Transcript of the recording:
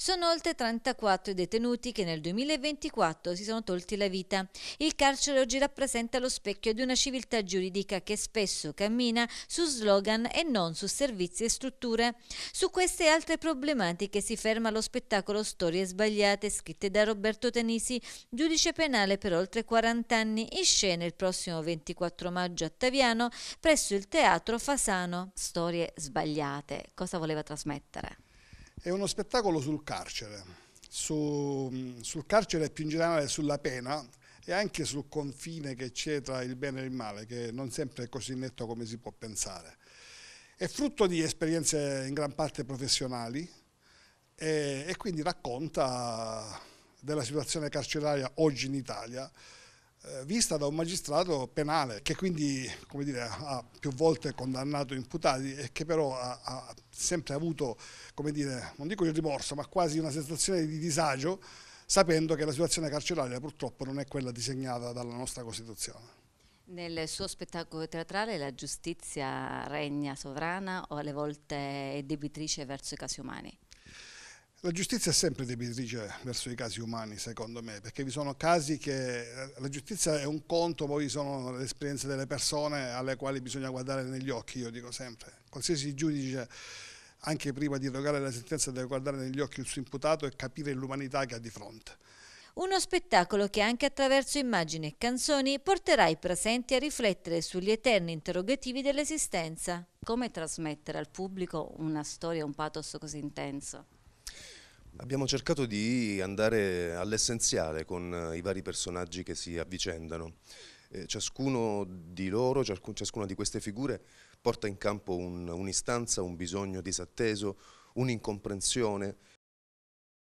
Sono oltre 34 i detenuti che nel 2024 si sono tolti la vita. Il carcere oggi rappresenta lo specchio di una civiltà giuridica che spesso cammina su slogan e non su servizi e strutture. Su queste e altre problematiche si ferma lo spettacolo Storie sbagliate scritte da Roberto Tenisi, giudice penale per oltre 40 anni, in scena il prossimo 24 maggio a Taviano presso il teatro Fasano. Storie sbagliate, cosa voleva trasmettere? È uno spettacolo sul carcere, su, sul carcere e più in generale sulla pena e anche sul confine che c'è tra il bene e il male, che non sempre è così netto come si può pensare. È frutto di esperienze in gran parte professionali e, e quindi racconta della situazione carceraria oggi in Italia, eh, vista da un magistrato penale che quindi dire, ha più volte condannato imputati e che però ha, ha sempre avuto, dire, non dico il rimorso, ma quasi una sensazione di disagio sapendo che la situazione carceraria purtroppo non è quella disegnata dalla nostra Costituzione. Nel suo spettacolo teatrale la giustizia regna sovrana o alle volte è debitrice verso i casi umani? La giustizia è sempre debitrice verso i casi umani, secondo me, perché vi sono casi che eh, la giustizia è un conto, poi vi sono le esperienze delle persone alle quali bisogna guardare negli occhi, io dico sempre. Qualsiasi giudice, anche prima di erogare la sentenza, deve guardare negli occhi il suo imputato e capire l'umanità che ha di fronte. Uno spettacolo che anche attraverso immagini e canzoni porterà i presenti a riflettere sugli eterni interrogativi dell'esistenza. Come trasmettere al pubblico una storia, un pathos così intenso? Abbiamo cercato di andare all'essenziale con eh, i vari personaggi che si avvicendano. Eh, ciascuno di loro, ciascuna di queste figure porta in campo un'istanza, un, un bisogno disatteso, un'incomprensione,